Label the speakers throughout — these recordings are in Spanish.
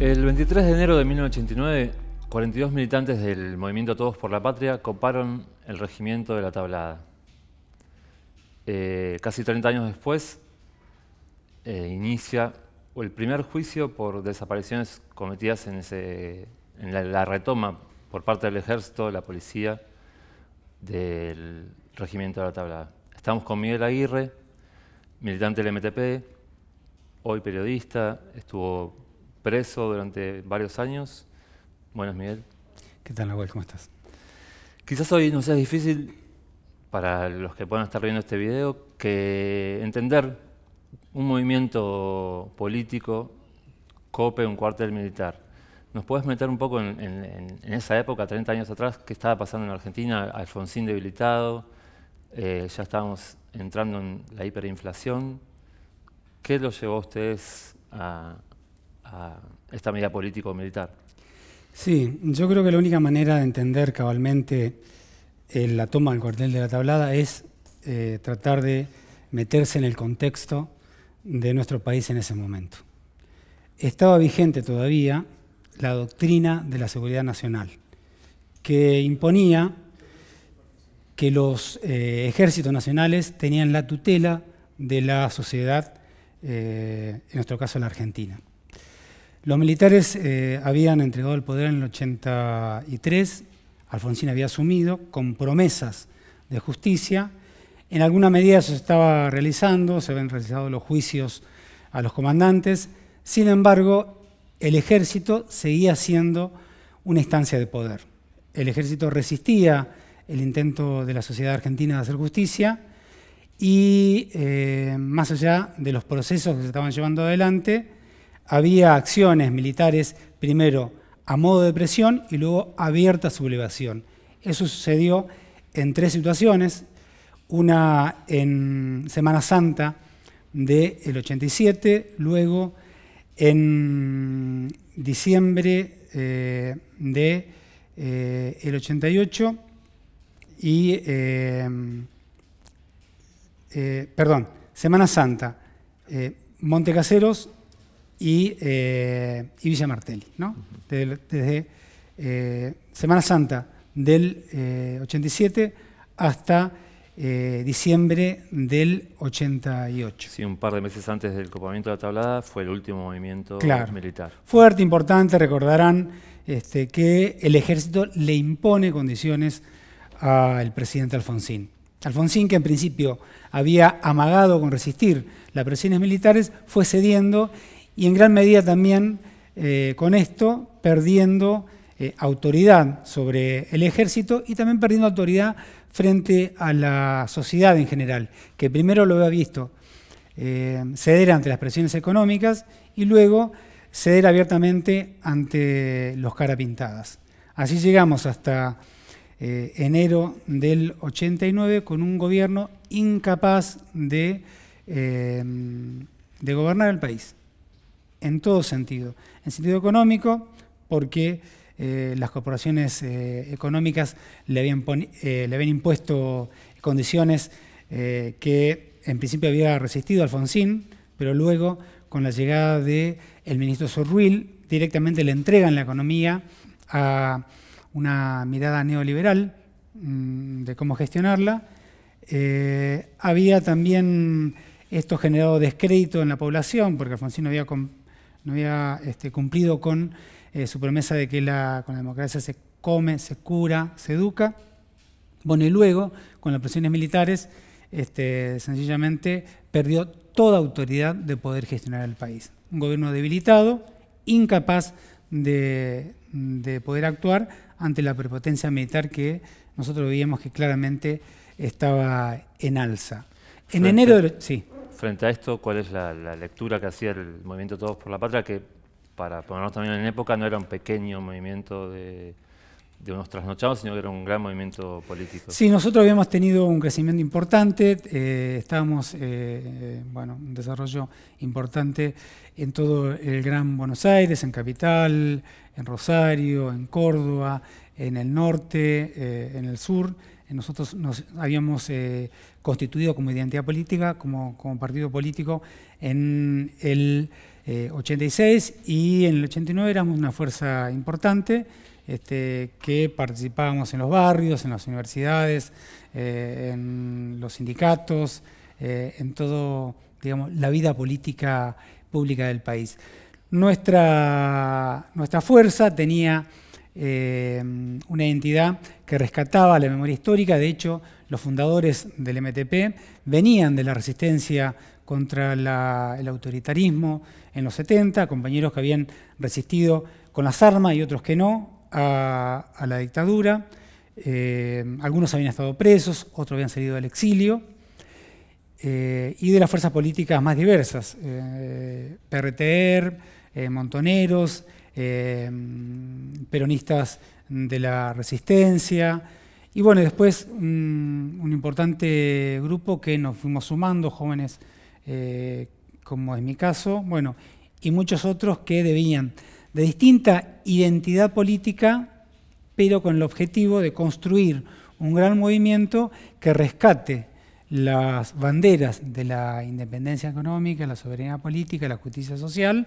Speaker 1: El 23 de enero de 1989, 42 militantes del movimiento Todos por la Patria coparon el regimiento de la Tablada. Eh, casi 30 años después, eh, inicia el primer juicio por desapariciones cometidas en, la, la, retoma por parte del ejército, la policía, del regimiento de la Tablada. Estamos con Miguel Aguirre, militante del MTP, hoy periodista, estuvo preso durante varios años. Buenas, Miguel. ¿Qué tal, Nahuel? ¿Cómo estás? Quizás hoy no sea difícil para los que puedan estar viendo este video que entender un movimiento político, COPE, un cuartel militar. ¿Nos puedes meter un poco en, esa época, 30 años atrás, qué estaba pasando en Argentina? Alfonsín debilitado, eh, ya estábamos entrando en la hiperinflación. ¿Qué lo llevó a ustedes a, a esta medida político-militar.
Speaker 2: Sí, yo creo que la única manera de entender cabalmente eh, la toma del cuartel de la tablada es eh, tratar de meterse en el contexto de nuestro país en ese momento. Estaba vigente todavía la doctrina de la seguridad nacional, que imponía que los eh, ejércitos nacionales tenían la tutela de la sociedad, en nuestro caso la Argentina. Los militares eh, habían entregado el poder en el 83, Alfonsín había asumido, con promesas de justicia. En alguna medida se estaba realizando, se habían realizado los juicios a los comandantes. Sin embargo, el ejército seguía siendo una instancia de poder. El ejército resistía el intento de la sociedad argentina de hacer justicia y eh, más allá de los procesos que se estaban llevando adelante, había acciones militares, primero a modo de presión y luego abierta sublevación. Eso sucedió en tres situaciones, una en Semana Santa del 87, luego en diciembre del eh, de, 88 eh, y, eh, perdón, Semana Santa, Montecaseros eh, y, Villa Martelli, ¿no? desde, eh, Semana Santa del 87 eh, hasta diciembre del 88.
Speaker 1: Sí, un par de meses antes del copamiento de la tablada fue el último movimiento claro. militar.
Speaker 2: Fuerte, importante, recordarán este, que el ejército le impone condiciones al presidente Alfonsín. Alfonsín, que en principio había amagado con resistir las presiones militares, fue cediendo y en gran medida también eh, con esto perdiendo eh, autoridad sobre el ejército y también perdiendo autoridad frente a la sociedad en general, que primero lo había visto eh, ceder ante las presiones económicas y luego ceder abiertamente ante los carapintadas. Así llegamos hasta enero del 89 con un gobierno incapaz de gobernar el país en todo sentido. En sentido económico, porque eh, las corporaciones eh, económicas le habían, eh, le habían, impuesto condiciones que en principio había resistido Alfonsín, pero luego, con la llegada del ministro Sorruil, directamente le entregan la economía a una mirada neoliberal mm, de cómo gestionarla. había también esto generado descrédito en la población, porque Alfonsín no había no había este, cumplido con eh, su promesa de que con la democracia se come, se cura, se educa. Bueno, y luego, con las presiones militares, este, sencillamente perdió toda autoridad de poder gestionar el país. Un gobierno debilitado, incapaz de, poder actuar ante la prepotencia militar que nosotros veíamos que claramente estaba en alza.
Speaker 1: En enero, de, sí frente a esto, ¿cuál es la, lectura que hacía el movimiento Todos por la Patria? Que, para ponernos también en época, no era un pequeño movimiento de, unos trasnochados, sino que era un gran movimiento político. Sí, nosotros
Speaker 2: habíamos tenido un crecimiento importante, eh, estábamos, eh, eh, bueno, un desarrollo importante en todo el Gran Buenos Aires, en Capital, en Rosario, en Córdoba, en el norte, en el sur. Nosotros nos habíamos constituido como identidad política, como, partido político en el 86 eh, y en el 89 éramos una fuerza importante este, que participábamos en los barrios, en las universidades, eh, en los sindicatos, eh, en todo, digamos, la vida política pública del país. Nuestra, nuestra fuerza tenía Em, una entidad que rescataba la memoria histórica. De hecho, los fundadores del MTP venían de la resistencia contra el autoritarismo en los 70, compañeros que habían resistido con las armas y otros que no a, la dictadura. Em, algunos habían estado presos, otros habían salido al exilio. Eh, y de las fuerzas políticas más diversas, eh, PRTR, eh, Montoneros, Em, peronistas de la resistencia. Y bueno, después un, importante grupo que nos fuimos sumando, jóvenes eh, como es mi caso, bueno, y muchos otros que debían de distinta identidad política, pero con el objetivo de construir un gran movimiento que rescate las banderas de la independencia económica, la soberanía política, la justicia social,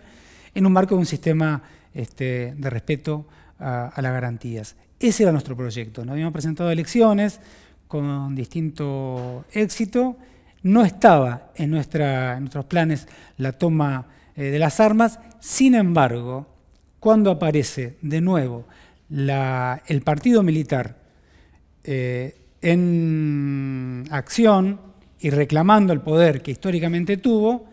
Speaker 2: en un marco de un sistema este, de respeto a, las garantías. Ese era nuestro proyecto. Nos habíamos presentado elecciones con distinto éxito. No estaba en, nuestros planes la toma eh, de las armas. Sin embargo, cuando aparece de nuevo el partido militar eh, en acción y reclamando el poder que históricamente tuvo,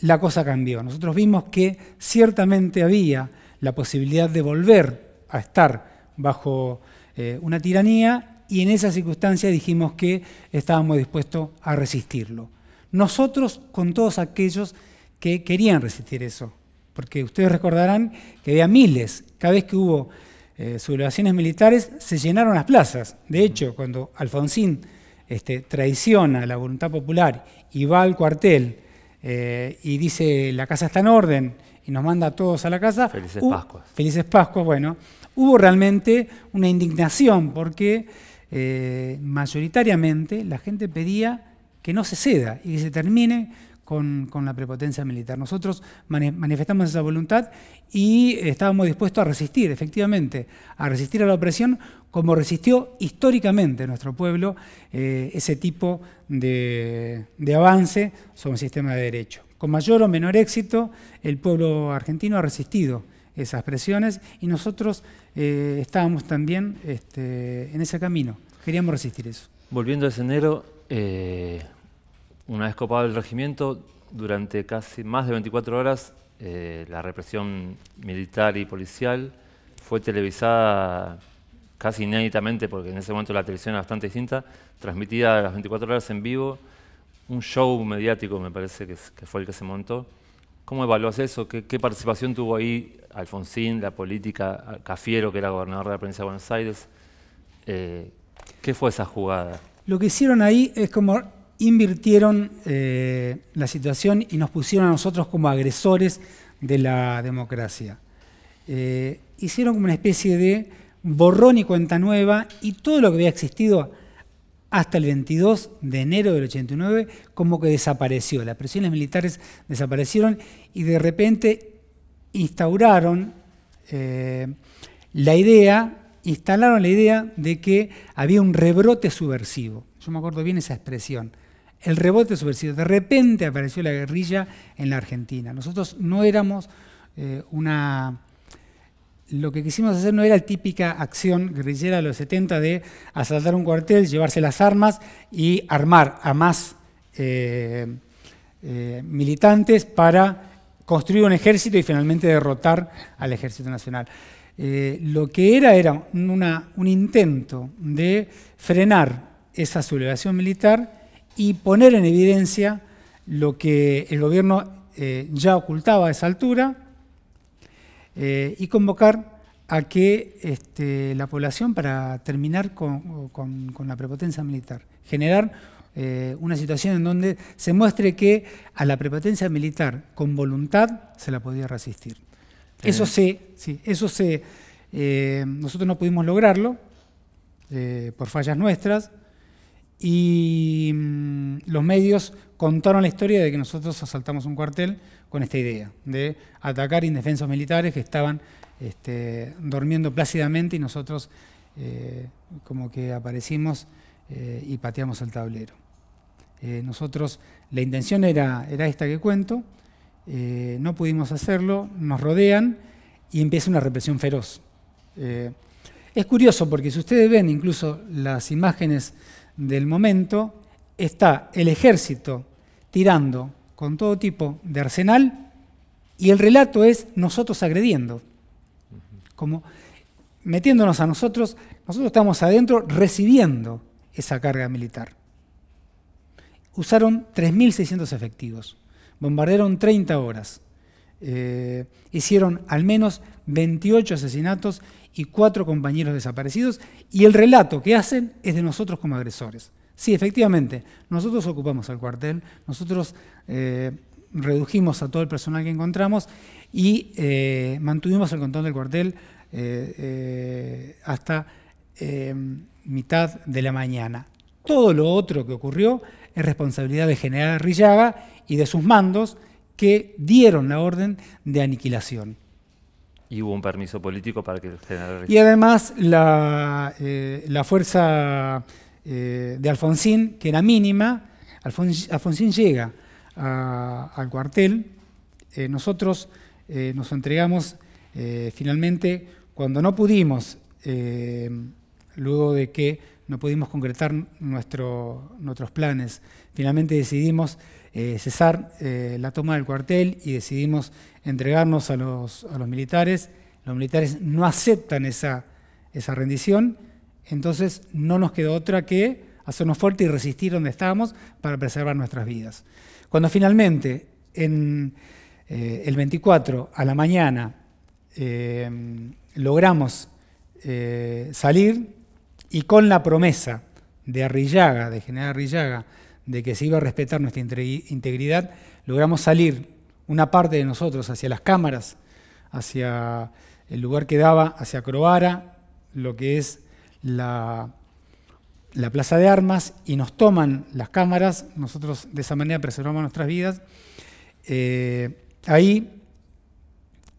Speaker 2: la cosa cambió. Nosotros vimos que ciertamente había la posibilidad de volver a estar bajo eh, una tiranía y en esa circunstancia dijimos que estábamos dispuestos a resistirlo. Nosotros con todos aquellos que querían resistir eso, porque ustedes recordarán que había miles, cada vez que hubo eh, sublevaciones militares se llenaron las plazas. De hecho, cuando Alfonsín este, traiciona la voluntad popular y va al cuartel, eh, y dice, la casa está en orden, y nos manda a todos a la casa. Felices Pascuas. Felices Pascuas, bueno. Hubo realmente una indignación porque eh, mayoritariamente la gente pedía que no se ceda y que se termine con, la prepotencia militar. Nosotros manifestamos esa voluntad y estábamos dispuestos a resistir, efectivamente, a resistir a la opresión como resistió históricamente nuestro pueblo eh, ese tipo de, avance sobre el sistema de derecho. Con mayor o menor éxito, el pueblo argentino ha resistido esas presiones y nosotros eh, estábamos también este, en ese camino. Queríamos resistir eso.
Speaker 1: Volviendo a ese enero, eh, una vez copado el regimiento, durante casi más de 24 horas, eh, la represión militar y policial fue televisada casi inéditamente, porque en ese momento la televisión era bastante distinta, transmitida a las 24 horas en vivo, un show mediático me parece que, fue el que se montó. ¿Cómo evaluas eso? ¿Qué, participación tuvo ahí Alfonsín, la política, Cafiero, que era gobernador de la provincia de Buenos Aires? Eh, ¿Qué fue esa jugada?
Speaker 2: Lo que hicieron ahí es como invirtieron eh, la situación y nos pusieron a nosotros como agresores de la democracia. Eh, hicieron como una especie de borrón y cuenta nueva y todo lo que había existido hasta el 22 de enero del 89 como que desapareció. Las presiones militares desaparecieron y de repente instauraron eh, la idea, instalaron la idea de que había un rebrote subversivo. Yo me acuerdo bien esa expresión el rebote subversivo. De repente apareció la guerrilla en la Argentina. Nosotros no éramos eh, una... Lo que quisimos hacer no era la típica acción guerrillera de los 70 de asaltar un cuartel, llevarse las armas y armar a más eh, eh, militantes para construir un ejército y finalmente derrotar al ejército nacional. lo que era era un intento de frenar esa sublevación militar y poner en evidencia lo que el gobierno eh, ya ocultaba a esa altura eh, y convocar a que este, la población para terminar con, la prepotencia militar, generar eh, una situación en donde se muestre que a la prepotencia militar con voluntad se la podía resistir. Eso se, sí, eso se, nosotros no pudimos lograrlo por fallas nuestras, y mm, los medios contaron la historia de que nosotros asaltamos un cuartel con esta idea de atacar indefensos militares que estaban este, durmiendo plácidamente y nosotros eh, como que aparecimos eh, y pateamos el tablero. Eh, nosotros, la intención era, era esta que cuento, no pudimos hacerlo, nos rodean y empieza una represión feroz. es curioso porque si ustedes ven incluso las imágenes del momento, está el ejército tirando con todo tipo de arsenal y el relato es nosotros agrediendo, como metiéndonos a nosotros, nosotros estamos adentro recibiendo esa carga militar. Usaron 3.600 efectivos, bombardearon 30 horas, eh, hicieron al menos 28 asesinatos y cuatro compañeros desaparecidos, y el relato que hacen es de nosotros como agresores. Sí, efectivamente, nosotros ocupamos el cuartel, nosotros eh, redujimos a todo el personal que encontramos y eh, mantuvimos el control del cuartel hasta mitad de la mañana. Todo lo otro que ocurrió es responsabilidad de general Rillaga y de sus mandos, que dieron la orden de aniquilación.
Speaker 1: Y hubo un permiso político para que el Y
Speaker 2: además la, eh, fuerza eh, de Alfonsín, que era mínima, Alfonsín llega al cuartel, eh, nosotros nos entregamos finalmente cuando no pudimos, luego de que no pudimos concretar nuestros planes, finalmente decidimos eh, cesar eh, la toma del cuartel y decidimos entregarnos a los, militares. Los militares no aceptan esa, rendición, entonces no nos quedó otra que hacernos fuerte y resistir donde estábamos para preservar nuestras vidas. Cuando finalmente, en eh, el 24 a la mañana, logramos salir y con la promesa de Arrillaga, de General Arrillaga, de que se iba a respetar nuestra integridad, logramos salir una parte de nosotros hacia las cámaras, hacia el lugar que daba, hacia Croara, lo que es la, plaza de armas, y nos toman las cámaras, nosotros de esa manera preservamos nuestras vidas. Eh, ahí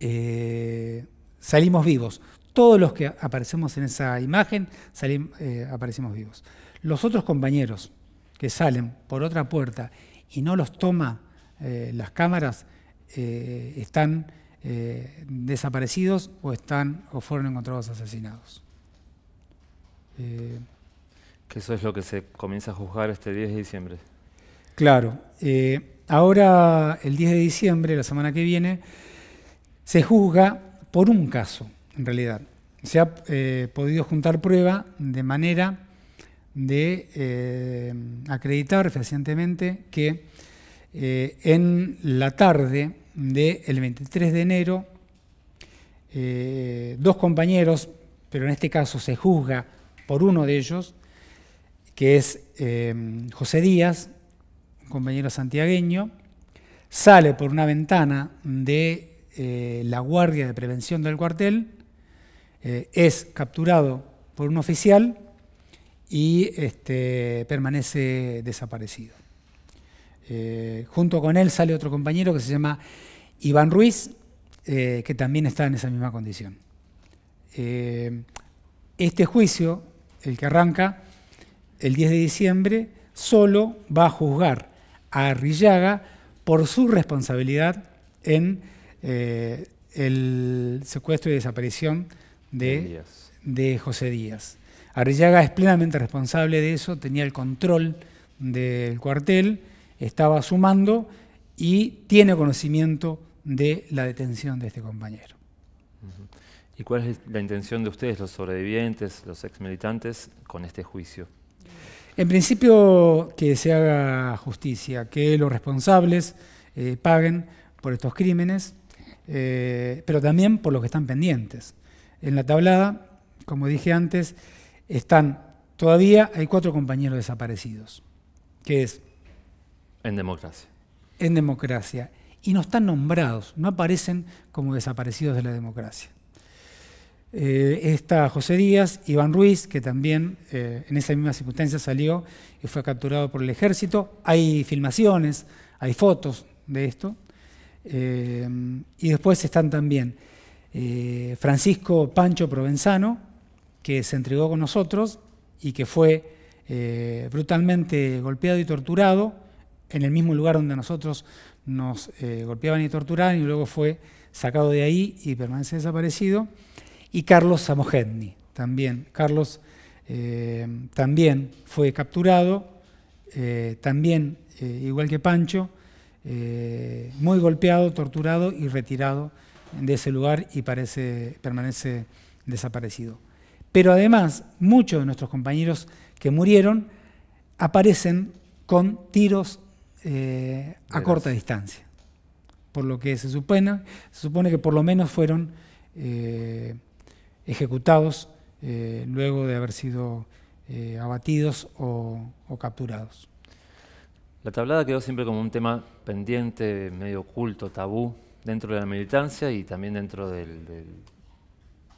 Speaker 2: eh, salimos vivos. Todos los que aparecemos en esa imagen salimos, eh, vivos. Los otros compañeros, que salen por otra puerta y no los toma eh, las cámaras, eh, están eh, desaparecidos o, están, o fueron encontrados
Speaker 1: asesinados. que eso es lo que se comienza a juzgar este 10 de diciembre.
Speaker 2: Claro. ahora, el 10 de diciembre, la semana que viene, se juzga por un caso, en realidad. Se ha podido juntar prueba de manera de eh, acreditar recientemente que eh, en la tarde del 23 de enero, eh, dos compañeros, pero en este caso se juzga por uno de ellos, que es José Díaz, un compañero santiagueño, sale por una ventana de la guardia de prevención del cuartel, es capturado por un oficial, y este, permanece desaparecido. Eh, junto con él sale otro compañero que se llama Iván Ruiz, eh, que también está en esa misma condición. Eh, este juicio, el que arranca el 10 de diciembre, solo va a juzgar a Arrillaga por su responsabilidad en el secuestro y desaparición de José Díaz. Arrillaga es plenamente responsable de eso, tenía el control del cuartel, estaba sumando y tiene conocimiento de la detención de este compañero.
Speaker 1: ¿Y cuál es la intención de ustedes, los sobrevivientes, los exmilitantes, con este juicio?
Speaker 2: En principio, que se haga justicia, que los responsables eh, paguen por estos crímenes, eh, pero también por los que están pendientes. En la tablada, como dije antes, están todavía, hay cuatro compañeros desaparecidos, que
Speaker 1: es... En democracia.
Speaker 2: En democracia. Y no están nombrados, no aparecen como desaparecidos de la democracia. Eh, está José Díaz, Iván Ruiz, que también eh, en esa misma circunstancia salió y fue capturado por el ejército. Hay filmaciones, hay fotos de esto. Eh, y después están también Francisco Pancho Provenzano, que se entregó con nosotros y que fue eh, brutalmente golpeado y torturado en el mismo lugar donde nosotros nos eh, golpeaban y torturaban y luego fue sacado de ahí y permanece desaparecido. Y Carlos Samogedni también. Carlos eh, también fue capturado, también igual que Pancho, muy golpeado, torturado y retirado de ese lugar y parece, permanece desaparecido. Pero además, muchos de nuestros compañeros que murieron aparecen con tiros eh, a corta distancia. Por lo que se supone, se supone que por lo menos fueron eh, ejecutados eh, luego de haber sido abatidos o, capturados.
Speaker 1: La tablada quedó siempre como un tema pendiente, medio oculto, tabú, dentro de la militancia y también dentro del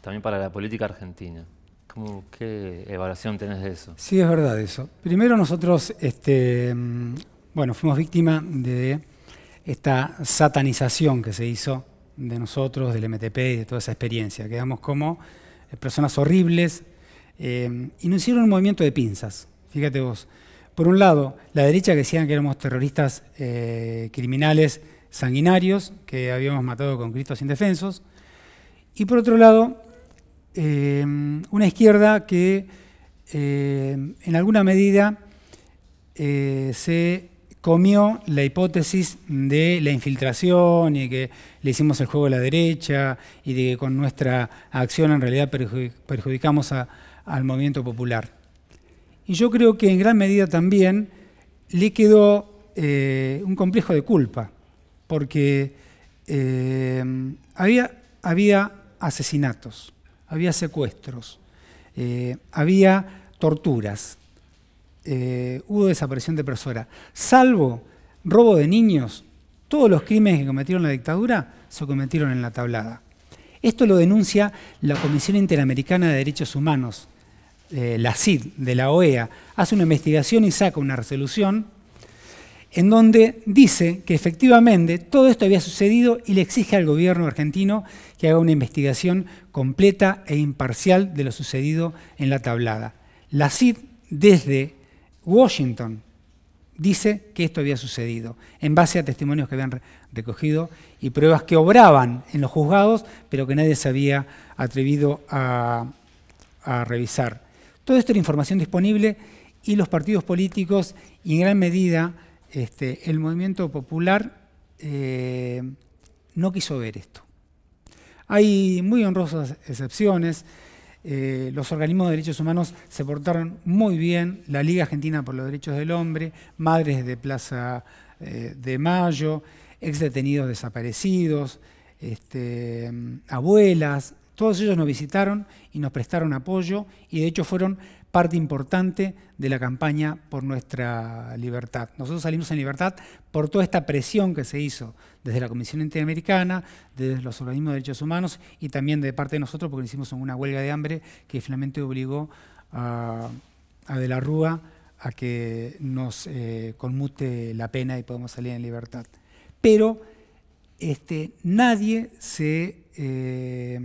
Speaker 1: también para la política argentina. ¿Cómo, ¿Qué evaluación tenés de eso? Sí, es verdad
Speaker 2: eso. Primero nosotros, este, mm, bueno, fuimos víctima de esta satanización que se hizo de nosotros, del MTP y de toda esa experiencia. Quedamos como eh, personas horribles eh, y nos hicieron un movimiento de pinzas, fíjate vos. Por un lado, la derecha que decían que éramos terroristas eh, criminales sanguinarios, que habíamos matado con sin indefensos. Y por otro lado, Em, una izquierda que em, en alguna medida eh, se comió la hipótesis de la infiltración y que le hicimos el juego a la derecha y de que con nuestra acción en realidad perjudicamos al movimiento popular. Y yo creo que en gran medida también le quedó eh, un complejo de culpa, porque em, había asesinatos había secuestros, eh, había torturas, eh, hubo desaparición de personas, salvo robo de niños, todos los crímenes que cometieron la dictadura se cometieron en la tablada. Esto lo denuncia la Comisión Interamericana de Derechos Humanos, eh, la CID, de la OEA, hace una investigación y saca una resolución en donde dice que efectivamente todo esto había sucedido y le exige al gobierno argentino que haga una investigación completa e imparcial de lo sucedido en la tablada. La CID desde Washington dice que esto había sucedido, en base a testimonios que habían recogido y pruebas que obraban en los juzgados, pero que nadie se había atrevido a, revisar. Todo esto era información disponible y los partidos políticos, y en gran medida, este, el movimiento popular eh, no quiso ver esto. Hay muy honrosas excepciones. Eh, los organismos de derechos humanos se portaron muy bien, la Liga Argentina por los Derechos del Hombre, Madres de Plaza eh, de Mayo, ex detenidos desaparecidos, este, abuelas, todos ellos nos visitaron y nos prestaron apoyo y de hecho fueron parte importante de la campaña por nuestra libertad. Nosotros salimos en libertad por toda esta presión que se hizo desde la Comisión Interamericana, desde los organismos de derechos humanos y también de parte de nosotros porque hicimos una huelga de hambre que finalmente obligó a, De la Rúa a que nos eh, conmute la pena y podamos salir en libertad. Pero este, nadie se, eh,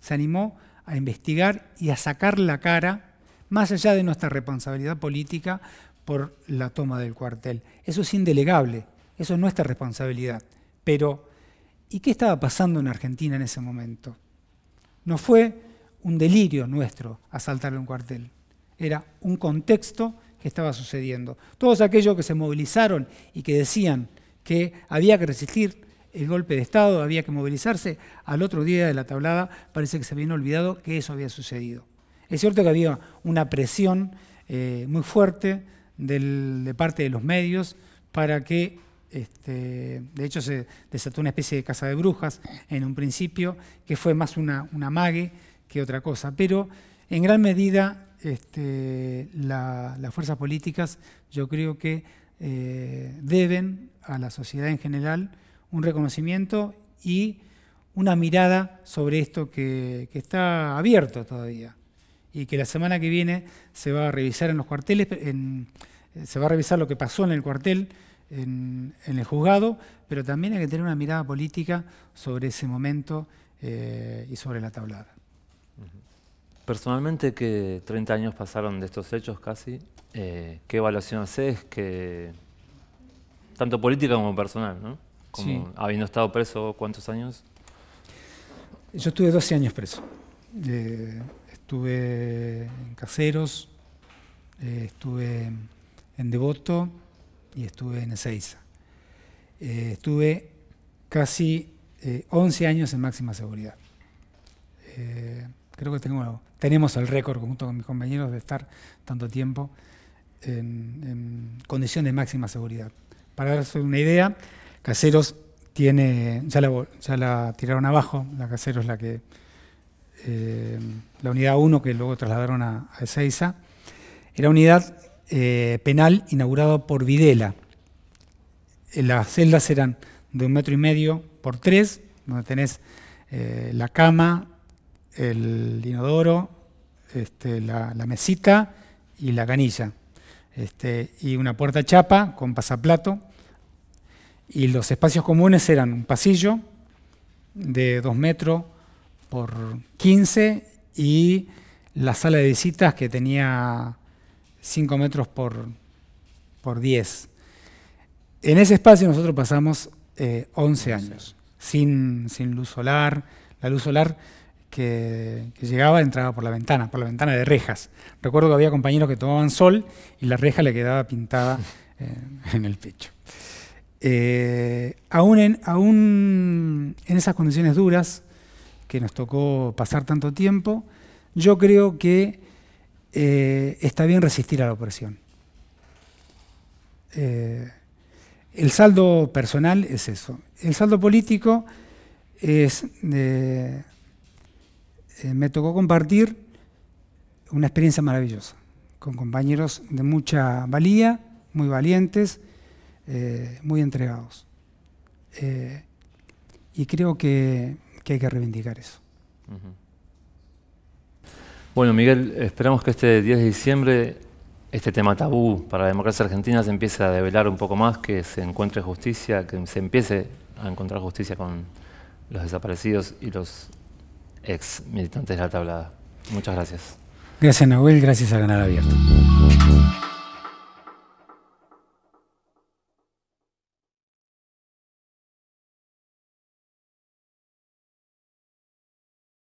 Speaker 2: se animó a investigar y a sacar la cara más allá de nuestra responsabilidad política por la toma del cuartel. Eso es indelegable, eso es nuestra responsabilidad. Pero, ¿y qué estaba pasando en Argentina en ese momento? No fue un delirio nuestro asaltar un cuartel, era un contexto que estaba sucediendo. Todos aquellos que se movilizaron y que decían que había que resistir el golpe de Estado, había que movilizarse, al otro día de la tablada parece que se habían olvidado que eso había sucedido. Es cierto que había una presión eh, muy fuerte de parte de los medios para que, este, de hecho se desató una especie de casa de brujas en un principio, que fue más una, una mague que otra cosa, pero en gran medida este, las fuerzas políticas yo creo que eh, deben a la sociedad en general un reconocimiento y una mirada sobre esto que está abierto todavía y que la semana que viene se va a revisar en los cuarteles, se va a revisar lo que pasó en el cuartel, en, el juzgado, pero también hay que tener una mirada política sobre ese momento eh, y sobre la tablada.
Speaker 1: Personalmente, que 30 años pasaron de estos hechos casi, eh, ¿qué evaluación haces? Que, tanto política como personal, ¿no? Habiendo estado preso, ¿cuántos años?
Speaker 2: Yo estuve 12 años preso. Eh, estuve en Caseros, eh, estuve en Devoto y estuve en Ezeiza. Eh, estuve casi 11 eh, años en máxima seguridad. creo que tenemos el récord junto con mis compañeros de estar tanto tiempo en, condición de máxima seguridad. Para darles una idea, Caseros tiene, ya la, ya la tiraron abajo, la Caseros la que eh, la unidad 1 que luego trasladaron a, a Ezeiza, era unidad eh, penal inaugurada por Videla. Eh, las celdas eran de un metro y medio por tres, donde tenés la cama, el inodoro, este, la, mesita y la canilla. Este, y una puerta chapa con pasaplato. Y los espacios comunes eran un pasillo de dos metros por 15 y la sala de visitas que tenía 5 metros por, por 10. En ese espacio nosotros pasamos 11 eh, años sin, sin, luz solar. La luz solar que, llegaba entraba por la ventana, por la ventana de rejas. Recuerdo que había compañeros que tomaban sol y la reja le quedaba pintada eh, en el pecho. Eh, aún, en, aún en esas condiciones duras, que nos tocó pasar tanto tiempo, yo creo que eh, está bien resistir a la opresión. Eh, el saldo personal es eso. El saldo político es... Eh, me tocó compartir una experiencia maravillosa con compañeros de mucha valía, muy valientes, muy entregados. y creo que que hay que reivindicar eso.
Speaker 1: Bueno, Miguel, esperamos que este 10 de diciembre este tema tabú para la democracia argentina se empiece a develar un poco más, que se encuentre justicia, que se empiece a encontrar justicia con los desaparecidos y los ex militantes de la tablada. Muchas gracias.
Speaker 2: Gracias Nahuel, gracias a Canal Abierto.